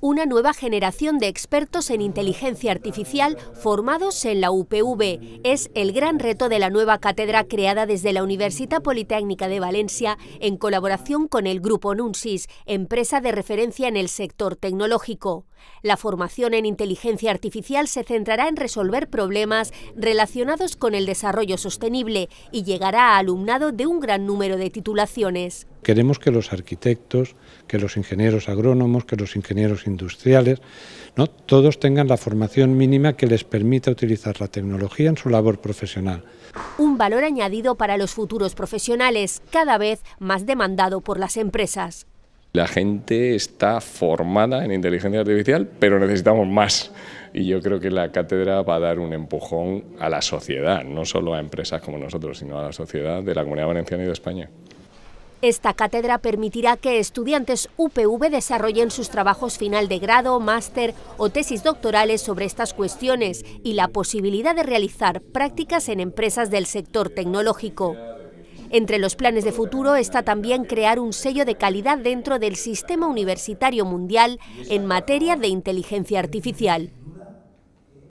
una nueva generación de expertos en inteligencia artificial formados en la UPV. Es el gran reto de la nueva cátedra creada desde la Universidad Politécnica de Valencia en colaboración con el Grupo Nunsis, empresa de referencia en el sector tecnológico. La formación en inteligencia artificial se centrará en resolver problemas relacionados con el desarrollo sostenible y llegará a alumnado de un gran número de titulaciones. Queremos que los arquitectos, que los ingenieros agrónomos, que los ingenieros industriales, ¿no? todos tengan la formación mínima que les permita utilizar la tecnología en su labor profesional. Un valor añadido para los futuros profesionales, cada vez más demandado por las empresas. La gente está formada en inteligencia artificial, pero necesitamos más. Y yo creo que la cátedra va a dar un empujón a la sociedad, no solo a empresas como nosotros, sino a la sociedad de la Comunidad Valenciana y de España. Esta cátedra permitirá que estudiantes UPV desarrollen sus trabajos final de grado, máster o tesis doctorales sobre estas cuestiones y la posibilidad de realizar prácticas en empresas del sector tecnológico. Entre los planes de futuro está también crear un sello de calidad dentro del sistema universitario mundial en materia de inteligencia artificial.